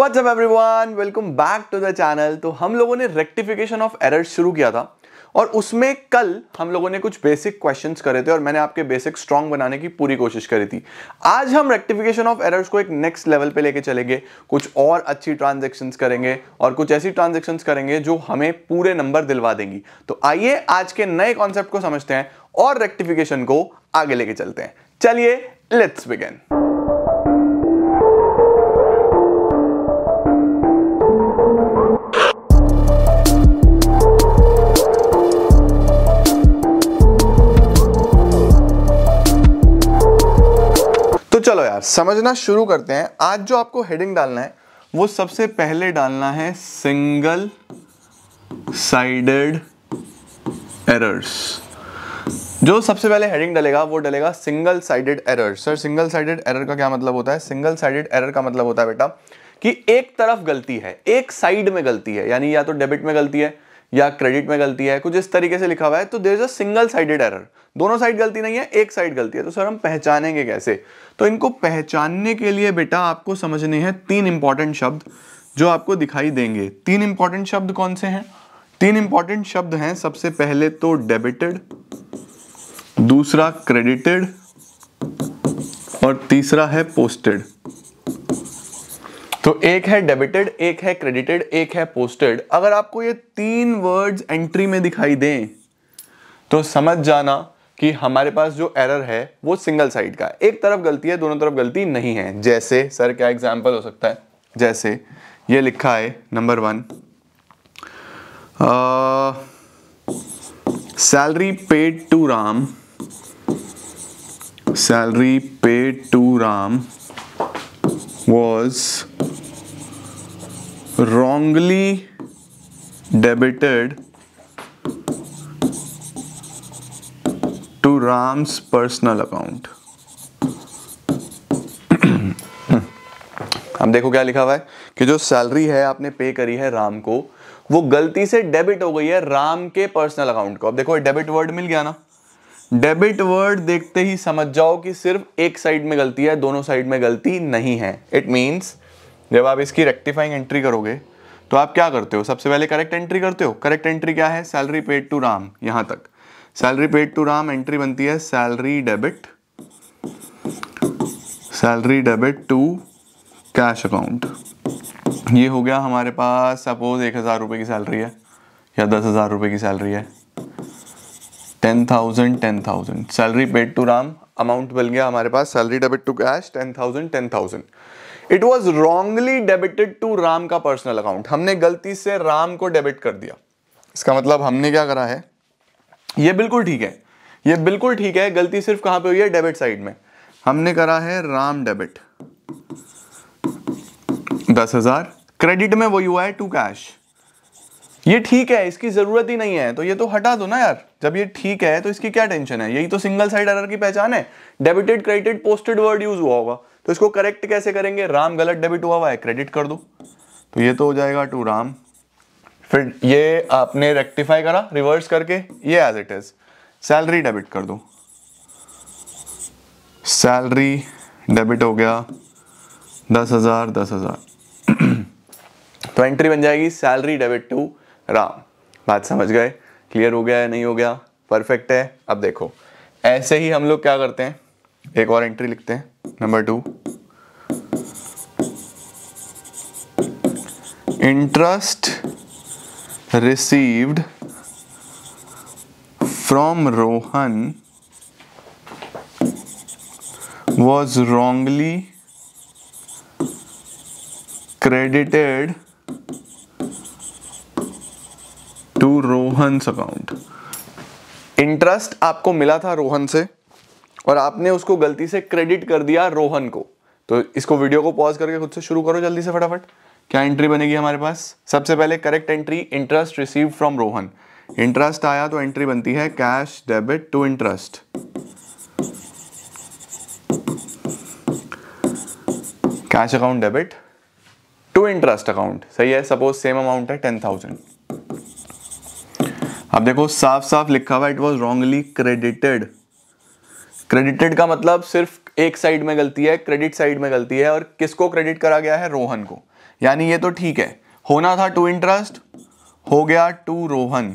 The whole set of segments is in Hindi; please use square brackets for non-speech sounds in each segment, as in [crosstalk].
WhatsApp everyone welcome back to the channel तो हम लोगों ने रेक्टिफिकेशन ऑफ एरर शुरू किया था और उसमें कल हम लोगों ने कुछ बेसिक क्वेश्चंस करे थे और मैंने आपके बेसिक स्ट्रॉन्ग बनाने की पूरी कोशिश करी थी आज हम रेक्टिफिकेशन ऑफ एरर्स को एक नेक्स्ट लेवल पे लेके चलेंगे कुछ और अच्छी ट्रांजेक्शन्स करेंगे और कुछ ऐसी ट्रांजेक्शन्स करेंगे जो हमें पूरे नंबर दिलवा देंगी तो आइए आज के नए कॉन्सेप्ट को समझते हैं और रेक्टिफिकेशन को आगे लेके चलते हैं चलिए लेट्स बिगेन यार समझना शुरू करते हैं आज जो आपको हेडिंग डालना है वो सबसे पहले डालना है सिंगल साइडेड एरर्स जो सबसे पहले हेडिंग डलेगा वो डलेगा single sided error sir single sided error का क्या मतलब होता है सिंगल साइडेड एरर का मतलब होता है बेटा कि एक तरफ गलती है एक साइड में गलती है यानी या तो डेबिट में गलती है या क्रेडिट में गलती है कुछ इस तरीके से लिखा हुआ है तो there is a single sided error दोनों साइड गलती नहीं है एक साइड गलती है तो सर हम पहचानेंगे कैसे तो इनको पहचानने के लिए बेटा आपको समझने हैं तीन इंपॉर्टेंट शब्द जो आपको दिखाई देंगे तीन इंपॉर्टेंट शब्द कौन से हैं तीन इंपॉर्टेंट शब्द हैं सबसे पहले तो डेबिटेड दूसरा क्रेडिटेड और तीसरा है पोस्टेड तो एक है डेबिटेड एक है क्रेडिटेड एक है पोस्टेड अगर आपको ये तीन वर्ड्स एंट्री में दिखाई दें तो समझ जाना कि हमारे पास जो एरर है वो सिंगल साइड का एक तरफ गलती है दोनों तरफ गलती नहीं है जैसे सर क्या एग्जाम्पल हो सकता है जैसे ये लिखा है number one salary paid to Ram salary paid to Ram was wrongly debited to Ram's personal account. हम [clears throat] देखो क्या लिखा हुआ है कि जो सैलरी है आपने पे करी है राम को वो गलती से डेबिट हो गई है राम के पर्सनल अकाउंट को अब देखो डेबिट वर्ड मिल गया ना डेबिट वर्ड देखते ही समझ जाओ कि सिर्फ एक साइड में गलती है दोनों साइड में गलती नहीं है इट मीन्स जब आप इसकी रेक्टिफाइंग एंट्री करोगे तो आप क्या करते हो सबसे पहले करेक्ट एंट्री करते हो करेक्ट एंट्री क्या है सैलरी पेड टू राम यहां तक salary paid to Ram entry बनती है salary debit salary debit to cash account ये हो गया हमारे पास सपोज एक हज़ार रुपए की सैलरी है या दस हज़ार रुपए की सैलरी है ten thousand ten thousand salary paid to Ram amount मिल गया हमारे पास salary debit to cash ten thousand ten thousand it was wrongly debited to Ram का पर्सनल अकाउंट हमने गलती से राम को डेबिट कर दिया इसका मतलब हमने क्या करा है ये बिल्कुल ठीक है ये बिल्कुल ठीक है गलती सिर्फ कहां पे हुई है डेबिट साइड में हमने करा है राम डेबिट दस हजार क्रेडिट में वही हुआ है टू कैश ये ठीक है इसकी ज़रूरत ही नहीं है तो ये तो हटा दो ना यार जब ये ठीक है तो इसकी क्या टेंशन है यही तो सिंगल साइड एरर की पहचान है debited credited posted word use हुआ होगा तो इसको करेक्ट कैसे करेंगे राम गलत डेबिट हुआ हुआ है क्रेडिट कर दो तो ये तो हो जाएगा टू राम फिर ये आपने रेक्टिफाई करा रिवर्स करके ये as it is salary debit कर दो सैलरी डेबिट हो गया दस हज़ार दस हज़ार [clears throat] तो एंट्री बन जाएगी सैलरी डेबिट टू राम बात समझ गए क्लियर हो गया है नहीं हो गया परफेक्ट है अब देखो ऐसे ही हम लोग क्या करते हैं एक और एंट्री लिखते हैं number two interest received from Rohan was wrongly credited to Rohan account interest आपको मिला था रोहन से और आपने उसको गलती से क्रेडिट कर दिया रोहन को तो इसको वीडियो को पॉज करके खुद से शुरू करो जल्दी से फटाफट क्या एंट्री बनेगी हमारे पास सबसे पहले correct entry interest receive from Rohan interest आया तो एंट्री बनती है cash debit to interest cash account debit to interest account सही है सपोज सेम अमाउंट है टेन थाउजेंड अब देखो साफ साफ लिखा हुआ it was wrongly credited credited का मतलब सिर्फ एक साइड में गलती है क्रेडिट साइड में गलती है और किसको क्रेडिट करा गया है रोहन को यानी ये तो ठीक है होना था टू इंटरेस्ट हो गया टू रोहन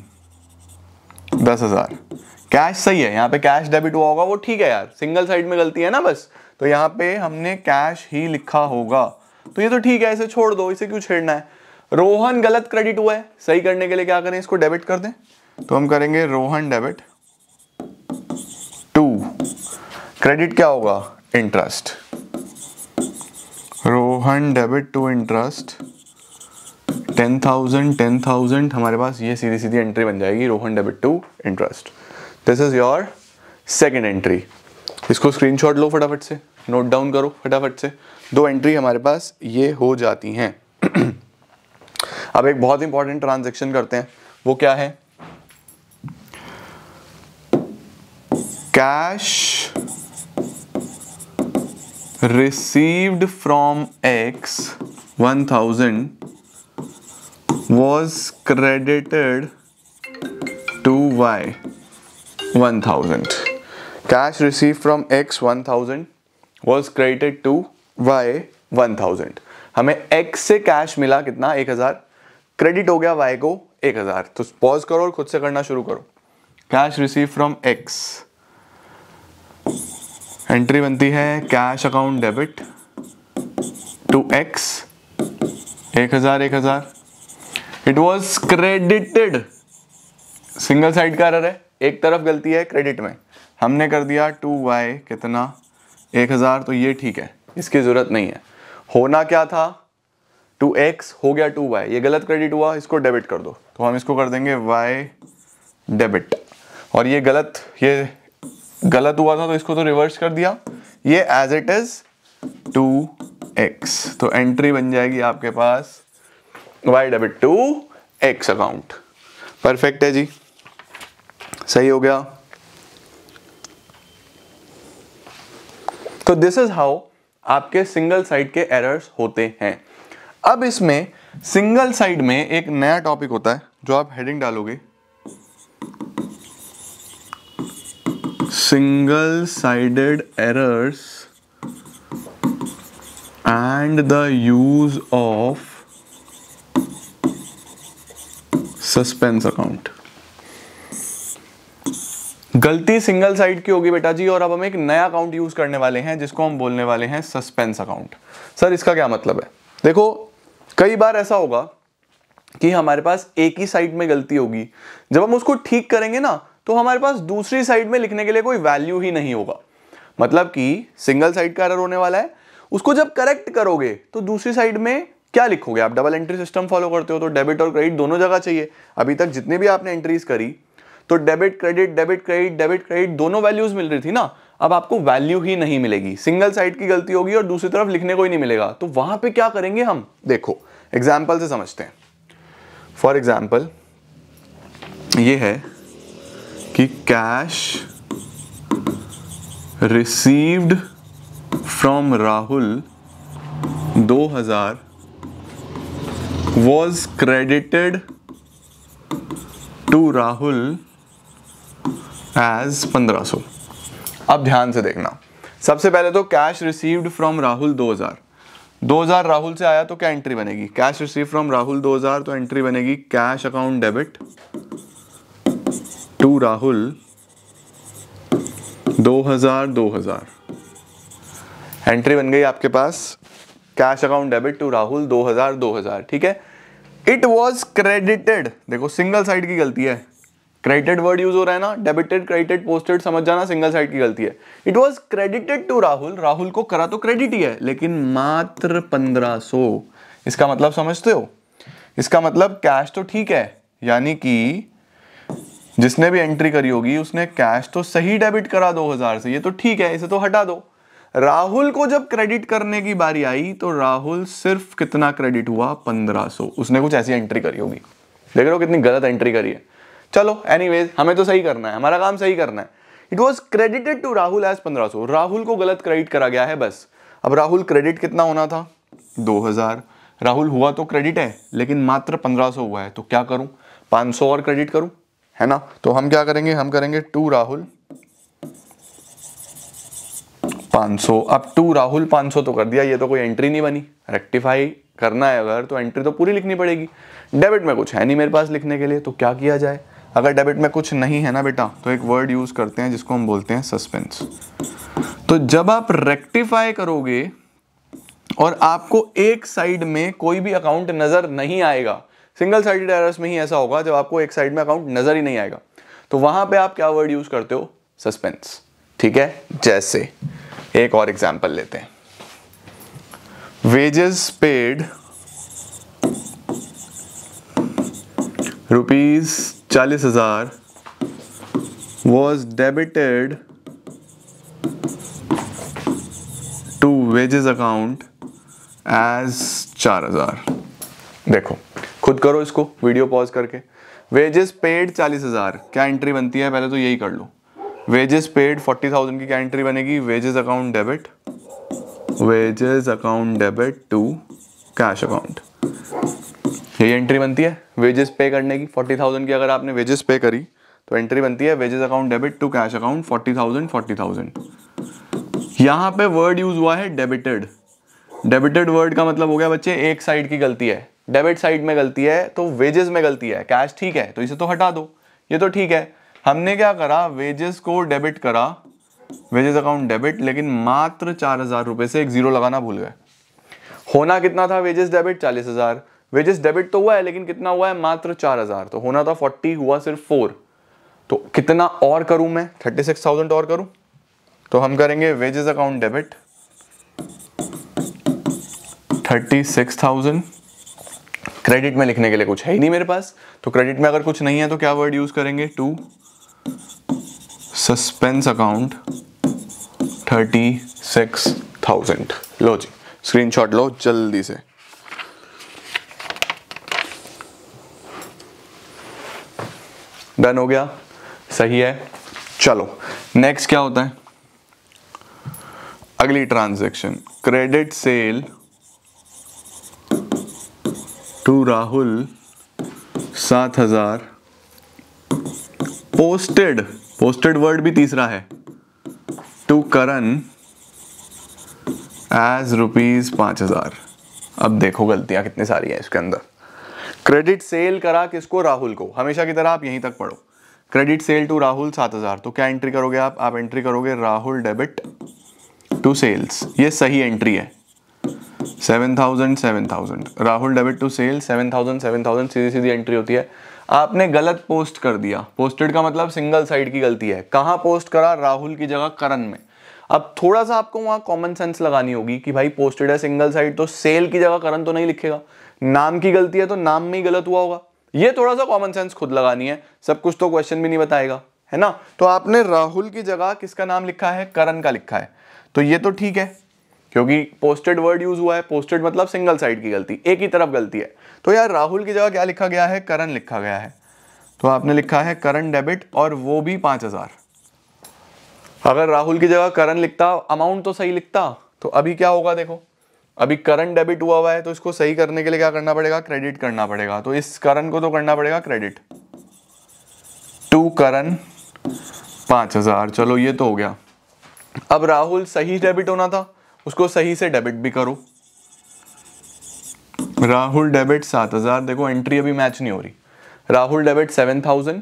दस हजार कैश सही है यहाँ पे कैश डेबिट हुआ होगा वो ठीक है यार सिंगल साइड में गलती है ना बस तो यहाँ पे हमने कैश ही लिखा होगा तो ये तो ठीक है इसे छोड़ दो इसे क्यों छेड़ना है रोहन गलत क्रेडिट हुआ है सही करने के लिए क्या करें इसको डेबिट कर दें तो हम करेंगे रोहन डेबिट टू क्रेडिट क्या होगा interest Rohan debit to interest ten thousand ten thousand हमारे पास ये सीधी सीधी एंट्री बन जाएगी Rohan debit to interest this is your second entry इसको स्क्रीनशॉट लो फटाफट से नोट डाउन करो फटाफट से दो एंट्री हमारे पास ये हो जाती हैं [clears throat] अब एक बहुत इंपॉर्टेंट ट्रांजेक्शन करते हैं वो क्या है cash received from X one thousand was credited to Y one thousand cash receive from X one thousand was credited to Y one thousand हमें एक्स से कैश मिला कितना एक हजार क्रेडिट हो गया वाई को एक हजार तो पॉज करो और खुद से करना शुरू करो cash receive from X entry बनती है cash account debit to X एक हजार एक हजार it was credited single side का एरर है एक तरफ गलती है क्रेडिट में हमने कर दिया टू वाई कितना एक हजार तो ये ठीक है इसकी ज़रूरत नहीं है होना क्या था टू एक्स हो गया टू वाई ये गलत क्रेडिट हुआ इसको डेबिट कर दो तो हम इसको कर देंगे वाई डेबिट और ये गलत ये गलत हुआ था तो इसको तो रिवर्स कर दिया ये as it is to X तो एंट्री बन जाएगी आपके पास Y debit to X account perfect है जी सही हो गया तो दिस इज हाउ आपके सिंगल साइड के एरर्स होते हैं अब इसमें सिंगल साइड में एक नया टॉपिक होता है जो आप हेडिंग डालोगे single sided errors and the use of suspense account गलती सिंगल साइड की होगी बेटा जी और अब हम एक नया अकाउंट यूज करने वाले हैं जिसको हम बोलने वाले हैं सस्पेंस अकाउंट सर इसका क्या मतलब है देखो कई बार ऐसा होगा कि हमारे पास एक ही साइड में गलती होगी जब हम उसको ठीक करेंगे ना तो हमारे पास दूसरी साइड में लिखने के लिए कोई वैल्यू ही नहीं होगा मतलब कि सिंगल साइड का एरर होने वाला है उसको जब करेक्ट करोगे तो दूसरी साइड में क्या लिखोगे आप डबल एंट्री सिस्टम फॉलो करते हो तो डेबिट और क्रेडिट दोनों जगह चाहिए अभी तक जितने भी आपने एंट्रीज करी तो debit credit debit credit debit credit दोनों वैल्यूज मिल रही थी ना अब आपको वैल्यू ही नहीं मिलेगी सिंगल साइड की गलती होगी और दूसरी तरफ लिखने को ही नहीं मिलेगा तो वहां पर क्या करेंगे हम देखो एग्जाम्पल से समझते हैं फॉर एग्जाम्पल ये है कि cash received from Rahul 2000 was credited to Rahul as 1500 अब ध्यान से देखना सबसे पहले तो cash received from Rahul 2000 2000 Rahul से आया तो क्या एंट्री बनेगी कैश रिसीव फ्रॉम राहुल 2000 तो एंट्री बनेगी cash account debit to Rahul दो हज़ार दो हज़ार एंट्री बन गई आपके पास cash account debit to Rahul 2000 2000 ठीक है इट वॉज क्रेडिटेड देखो सिंगल साइड की गलती है क्रेडिटेड वर्ड यूज हो रहा है ना डेबिटेड क्रेडिटेड पोस्टेड समझ जाना सिंगल साइड की गलती है it was credited to Rahul Rahul को करा तो क्रेडिट ही है लेकिन मात्र पंद्रह सो इसका मतलब समझते हो इसका मतलब कैश तो ठीक है यानी कि जिसने भी एंट्री करी होगी उसने कैश तो सही डेबिट करा दो हजार से ये तो ठीक है इसे तो हटा दो राहुल को जब क्रेडिट करने की बारी आई तो राहुल सिर्फ कितना क्रेडिट हुआ 1500 उसने कुछ ऐसी एंट्री करी होगी देख रहे हो कितनी गलत एंट्री करी है चलो एनीवेज हमें तो सही करना है हमारा काम सही करना है it was credited to Rahul as so Rahul को गलत क्रेडिट करा गया है बस अब राहुल क्रेडिट कितना होना था दो राहुल हुआ तो क्रेडिट है लेकिन मात्र 1500 हुआ है तो क्या करूं 500 और क्रेडिट करूं है ना तो हम क्या करेंगे हम करेंगे टू राहुल 500 अब टू राहुल 500 तो कर दिया ये तो कोई एंट्री नहीं बनी रेक्टिफाई करना है अगर तो एंट्री तो पूरी लिखनी पड़ेगी डेबिट में कुछ है नहीं मेरे पास लिखने के लिए तो क्या किया जाए अगर डेबिट में कुछ नहीं है ना बेटा तो एक वर्ड यूज़ करते हैं जिसको हम बोलते हैं सस्पेंस तो जब आप रेक्टिफाई करोगे और आपको एक साइड में कोई भी अकाउंट नज़र नहीं आएगा सिंगल साइडेड एरर्स में ही ऐसा होगा जब आपको एक साइड में अकाउंट नजर ही नहीं आएगा तो वहां पे आप क्या वर्ड यूज करते हो सस्पेंस ठीक है जैसे एक और एग्जाम्पल लेते हैं वेजेस पेड रुपीज चालीस हजार was debited to wages account as चार हजार देखो खुद करो इसको वीडियो पॉज करके वेजेस पेड चालीस हज़ार क्या एंट्री बनती है पहले तो यही कर लो वेजेस पेड फोर्टी थाउजेंड की क्या एंट्री बनेगी wages account debit wages account debit to cash account यही एंट्री बनती है वेजेस पे करने की फोर्टी थाउजेंड की अगर आपने वेजेस पे करी तो एंट्री बनती है wages account debit to cash account forty thousand forty thousand यहां पे वर्ड यूज हुआ है डेबिटेड डेबिटेड वर्ड का मतलब हो गया बच्चे एक साइड की गलती है डेबिट साइड में गलती है तो वेजेस में गलती है कैश ठीक है तो इसे तो हटा दो ये तो ठीक है हमने क्या करा वेजेस को डेबिट करा वेजेस अकाउंट डेबिट लेकिन मात्र चार हजार रुपए से एक जीरो लगाना भूल गए होना कितना था वेजेस डेबिट चालीस हजार वेजेस डेबिट तो हुआ है लेकिन कितना हुआ है मात्र चार हजार तो होना था फोर्टी हुआ सिर्फ फोर तो कितना और करूं मैं थर्टी सिक्स थाउजेंड और करूं तो हम करेंगे wages account debit thirty six thousand credit में लिखने के लिए कुछ है ही नहीं मेरे पास तो क्रेडिट में अगर कुछ नहीं है तो क्या वर्ड यूज करेंगे to suspense account thirty six thousand लो जी स्क्रीनशॉट लो जल्दी से डन हो गया सही है चलो नेक्स्ट क्या होता है अगली transaction credit sale to Rahul सात हजार पोस्टेड पोस्टेड वर्ड भी तीसरा है टू करण एज रुपीज पांच हजार अब देखो गलतियां कितनी सारी हैं इसके अंदर क्रेडिट सेल करा किसको राहुल को हमेशा की तरह आप यहीं तक पढ़ो क्रेडिट सेल टू राहुल सात हजार तो क्या एंट्री करोगे आप आप एंट्री करोगे राहुल डेबिट टू सेल्स ये सही एंट्री है seven thousand seven thousand Rahul debit to sale seven thousand seven thousand सीधी सीधी एंट्री होती है आपने गलत पोस्ट कर दिया पोस्टेड का मतलब सिंगल साइड की गलती है कहाँ पोस्ट करा राहुल की जगह करण में अब थोड़ा सा आपको वहां कॉमन सेंस लगानी होगी कि भाई पोस्टेड है सिंगल साइड तो सेल की जगह करण तो नहीं लिखेगा नाम की गलती है तो नाम में ही गलत हुआ होगा ये थोड़ा सा कॉमन सेंस खुद लगानी है सब कुछ तो क्वेश्चन भी नहीं बताएगा है ना तो आपने राहुल की जगह किसका नाम लिखा है करण का लिखा है तो ये तो ठीक है क्योंकि पोस्टेड वर्ड यूज हुआ है पोस्टेड मतलब सिंगल साइड की गलती एक ही तरफ गलती है तो यार राहुल की जगह क्या लिखा गया है करण लिखा गया है तो आपने लिखा है करण डेबिट और वो भी पांच हज़ार अगर राहुल की जगह करण लिखता अमाउंट तो सही लिखता तो अभी क्या होगा देखो अभी करंट डेबिट हुआ हुआ है तो इसको सही करने के लिए क्या करना पड़ेगा क्रेडिट करना पड़ेगा तो इस करण को तो करना पड़ेगा क्रेडिट टू करण पांच हज़ार चलो ये तो हो गया अब राहुल सही डेबिट होना था उसको सही से डेबिट भी करो राहुल डेबिट सात हज़ार देखो एंट्री अभी मैच नहीं हो रही Rahul debit seven thousand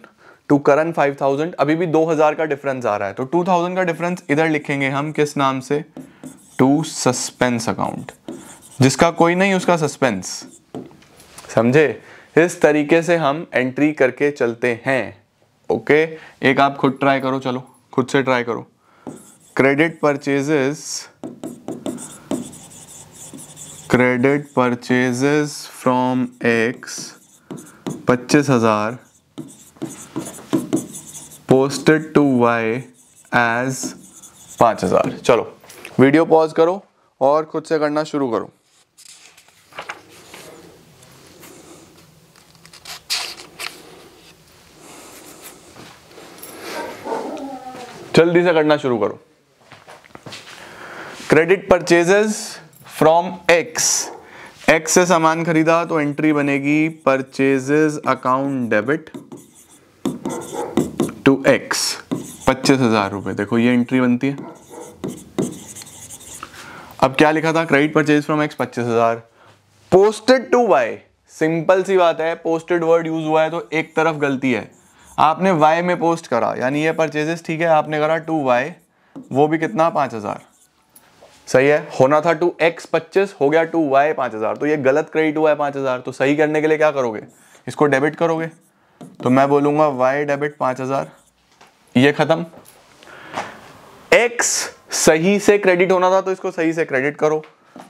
to Karan five thousand अभी भी दो हज़ार का डिफरेंस आ रहा है तो टू थाउजेंड का डिफरेंस इधर लिखेंगे हम किस नाम से टू सस्पेंस अकाउंट जिसका कोई नहीं उसका सस्पेंस समझे इस तरीके से हम एंट्री करके चलते हैं ओके एक आप खुद ट्राई करो चलो खुद से ट्राई करो credit purchases credit purchases from X पच्चीस हजार पोस्टेड टू वाई एज पाँच हजार चलो वीडियो पॉज करो और खुद से करना शुरू करो जल्दी से करना शुरू करो credit purchases from X X से सामान खरीदा तो एंट्री बनेगी purchases account debit to X पच्चीस हजार रुपए देखो ये एंट्री बनती है अब क्या लिखा था क्रेडिट परचेज फ्रॉम एक्स पच्चीस हजार पोस्टेड टू वाई सिंपल सी बात है पोस्टेड वर्ड यूज हुआ है तो एक तरफ गलती है आपने वाई में पोस्ट करा यानी ये परचेजेस ठीक है आपने करा टू वाई वो भी कितना पांच हज़ार सही है होना था टू एक्स पच्चीस हो गया टू वाई पांच हज़ार तो ये गलत क्रेडिट हुआ है पांच हज़ार तो सही करने के लिए क्या करोगे इसको डेबिट करोगे तो मैं बोलूंगा वाई डेबिट पांच हज़ार ये ख़त्म एक्स सही से क्रेडिट होना था तो इसको सही से क्रेडिट करो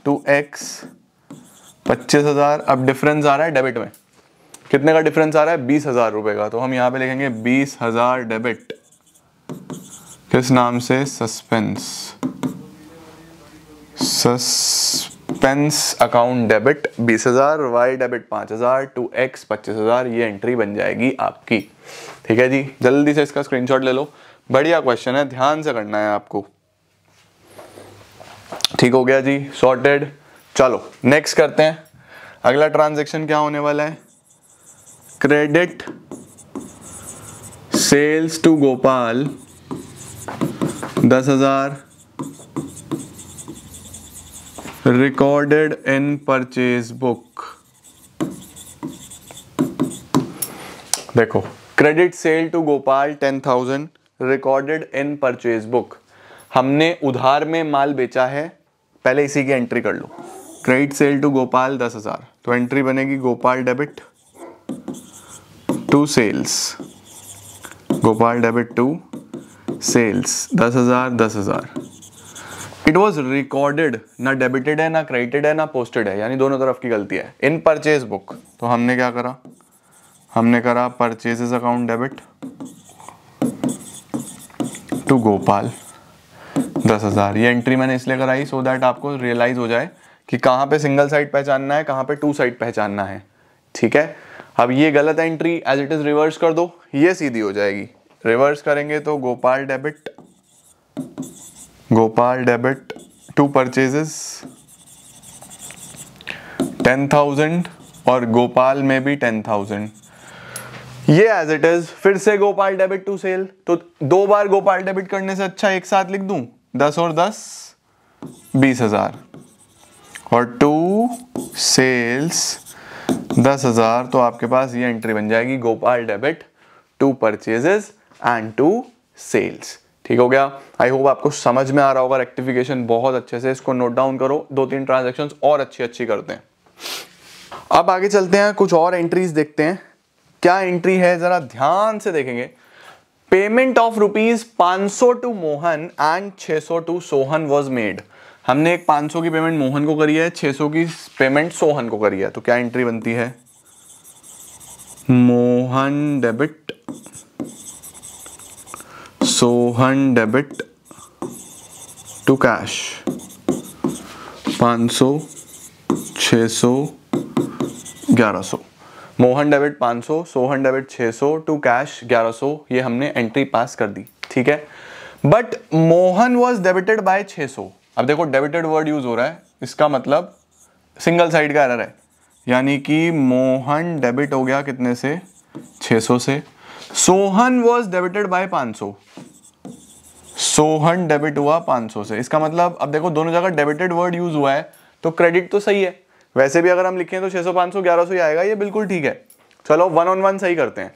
टू एक्स पच्चीस हज़ार अब डिफरेंस आ रहा है डेबिट में कितने का डिफरेंस आ रहा है बीस हज़ार रुपए का तो हम यहां पे लिखेंगे बीस हज़ार डेबिट किस नाम से सस्पेंस सस्पेंस अकाउंट डेबिट बीस हज़ार वाई डेबिट पांच हज़ार टू एक्स पच्चीस हज़ार ये एंट्री बन जाएगी आपकी ठीक है जी जल्दी से इसका स्क्रीनशॉट ले लो बढ़िया क्वेश्चन है ध्यान से करना है आपको ठीक हो गया जी सॉर्टेड चलो नेक्स्ट करते हैं अगला ट्रांजेक्शन क्या होने वाला है क्रेडिट सेल्स टू गोपाल दस हजार recorded in purchase book देखो credit sale to Gopal ten thousand recorded in purchase book हमने उधार में माल बेचा है पहले इसी की एंट्री कर लो क्रेडिट सेल टू गोपाल दस हजार तो एंट्री बनेगी Gopal debit to sales Gopal debit to sales दस हजार दस हजार इट वॉज रिकॉर्डेड ना डेबिटेड है ना क्रेडिटेड है ना पोस्टेड है यानी दोनों तरफ की गलती है इन परचेज बुक तो हमने क्या करा हमने करा purchases account debit to Gopal दस हज़ार ये एंट्री मैंने इसलिए कराई सो दैट आपको रियलाइज़ हो जाए कि कहाँ पे सिंगल साइड पहचानना है कहाँ पे टू साइड पहचानना है ठीक है अब ये गलत entry as it is reverse कर दो ये सीधी हो जाएगी रिवर्स करेंगे तो Gopal debit Gopal debit to purchases ten thousand और गोपाल में भी टेन थाउजेंड ये एज इट इज फिर से गोपाल डेबिट टू सेल तो दो बार गोपाल डेबिट करने से अच्छा एक साथ लिख दूं दस और दस बीस हजार और टू सेल्स दस हजार तो आपके पास ये एंट्री बन जाएगी Gopal debit to purchases and to sales ठीक हो गया आई होप आपको समझ में आ रहा होगा रेक्टिफिकेशन बहुत अच्छे से इसको नोट डाउन करो दो तीन ट्रांजेक्शन और अच्छी अच्छी करते हैं अब आगे चलते हैं कुछ और एंट्रीज देखते हैं क्या एंट्री है जरा ध्यान से देखेंगे payment of rupees 500 to Mohan and 600 to Sohan was made हमने एक 500 की पेमेंट मोहन को करी है 600 की पेमेंट सोहन को करी है तो क्या एंट्री बनती है Mohan debit Sohan debit to cash पाँच सौ छ सौ ग्यारह सौ मोहन डेबिट पाँच सौ सोहन डेबिट छः सौ टू कैश ग्यारह सौ ये हमने एंट्री पास कर दी ठीक है but Mohan was debited by छः सौ अब देखो डेबिटेड वर्ड यूज़ हो रहा है इसका मतलब सिंगल साइड का एरर है यानी कि मोहन डेबिट हो गया कितने से 600 से Sohan was debited by 500 Sohan debit हुआ 500 से इसका मतलब अब देखो दोनों जगह डेबिटेड वर्ड यूज हुआ है तो क्रेडिट तो सही है वैसे भी अगर हम लिखें तो 600 500 1100 ही आएगा ये बिल्कुल ठीक है चलो वन ऑन वन सही करते हैं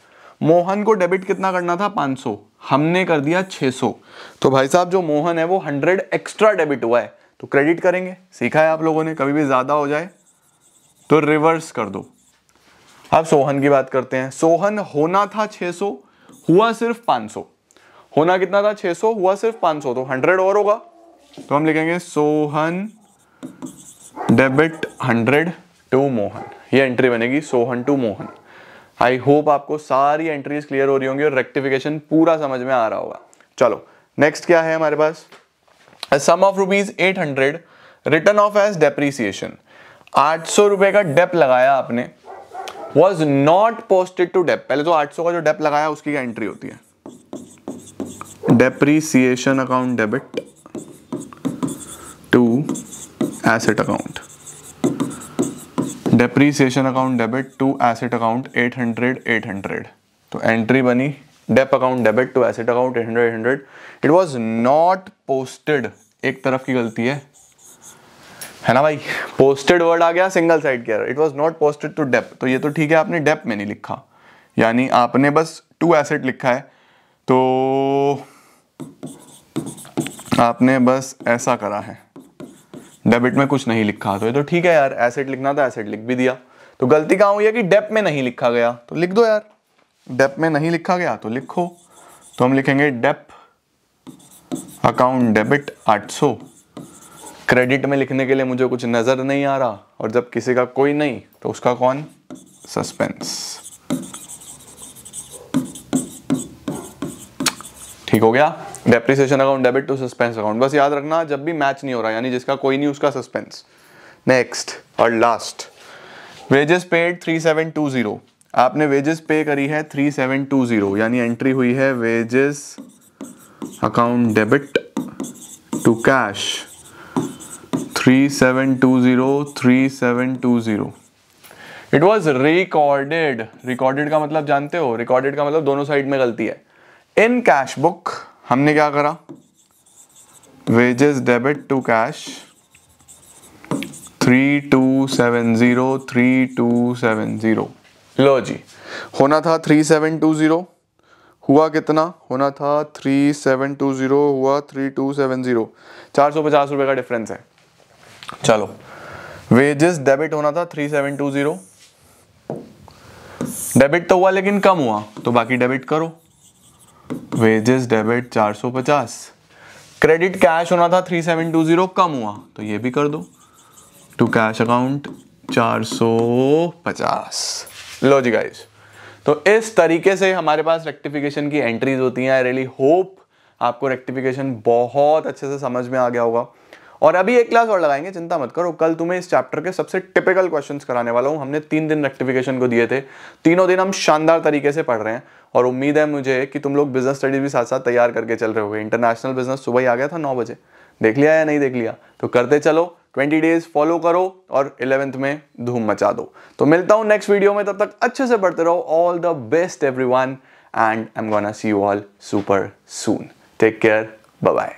मोहन को डेबिट कितना करना था 500 हमने कर दिया 600 तो भाई साहब जो मोहन है वो 100 एक्स्ट्रा डेबिट हुआ है तो क्रेडिट करेंगे सीखा है आप लोगों ने कभी भी ज़्यादा हो जाए तो रिवर्स कर दो अब सोहन की बात करते हैं सोहन होना था 600 हुआ सिर्फ 500 होना कितना था 600 हुआ सिर्फ 500 तो 100 और होगा तो हम लिखेंगे सोहन डेबिट 100 टू मोहन ये एंट्री बनेगी Sohan to Mohan I hope आपको सारी एंट्रीज क्लियर हो रही होंगी और रेक्टिफिकेशन पूरा समझ में आ रहा होगा चलो नेक्स्ट क्या है हमारे पास sum of rupees eight hundred return of as depreciation आठ सौ रुपए का डेप लगाया आपने was not posted to dep पहले तो आठ सौ का जो डेप लगाया उसकी क्या एंट्री होती है depreciation account debit to asset account depreciation account debit to asset account 800 800 तो एंट्री बनी dep account debit to asset account 800 800 it was not posted एक तरफ की गलती है है ना भाई पोस्टेड वर्ड आ गया सिंगल साइड के it was not posted to dep तो ये तो ठीक है आपने डेप में नहीं लिखा यानी आपने बस टू एसेट लिखा है तो आपने बस ऐसा करा है डेबिट में कुछ नहीं लिखा तो ये तो ठीक है यार एसेट लिखना था एसेट लिख भी दिया तो गलती कहाँ हुई है कि डेप में नहीं लिखा गया तो लिख दो यार डेप में नहीं लिखा गया तो लिखो तो हम लिखेंगे डेप अकाउंट डेबिट 800 क्रेडिट में लिखने के लिए मुझे कुछ नज़र नहीं आ रहा और जब किसी का कोई नहीं तो उसका कौन सस्पेंस ठीक हो गया depreciation account debit to suspense account बस याद रखना जब भी मैच नहीं हो रहा यानी जिसका कोई नहीं उसका सस्पेंस नेक्स्ट और last wages paid three seven two zero आपने वेजेस पे करी है थ्री सेवन टू जीरो यानी एंट्री हुई है wages account debit to cash three seven two zero three seven two zero it was recorded recorded का मतलब जानते हो रिकॉर्डेड का मतलब दोनों साइड में गलती है इन कैश बुक हमने क्या करा wages debit to cash three two seven zero three two seven zero लो जी होना था थ्री सेवन टू जीरो हुआ कितना होना था थ्री सेवन टू जीरो हुआ थ्री टू सेवन जीरो चार सौ पचास रुपए का डिफरेंस है चलो वेजेस डेबिट होना था three seven two zero debit तो हुआ लेकिन कम हुआ तो बाकी डेबिट करो वेजेस डेबिट 450 क्रेडिट कैश होना था 3720 कम हुआ तो ये भी कर दो टू कैश अकाउंट 450 लो जी गाइस तो इस तरीके से हमारे पास रेक्टिफिकेशन की एंट्रीज होती हैं आई रियली होप आपको रेक्टिफिकेशन बहुत अच्छे से समझ में आ गया होगा और अभी एक क्लास और लगाएंगे चिंता मत करो कल तुम्हें इस चैप्टर के सबसे टिपिकल क्वेश्चंस कराने वाला हूँ हमने तीन दिन रेक्टिफिकेशन को दिए थे तीनों दिन हम शानदार तरीके से पढ़ रहे हैं और उम्मीद है मुझे कि तुम लोग बिजनेस स्टडीज भी साथ साथ तैयार करके चल रहे हो इंटरनेशनल बिजनेस सुबह ही आ गया था नौ बजे देख लिया या नहीं देख लिया तो करते चलो ट्वेंटी डेज फॉलो करो और इलेवेंथ में धूम मचा दो तो मिलता हूँ नेक्स्ट वीडियो में तब तक अच्छे से पढ़ते रहो all the best every and I am gonna see you all super soon take care bye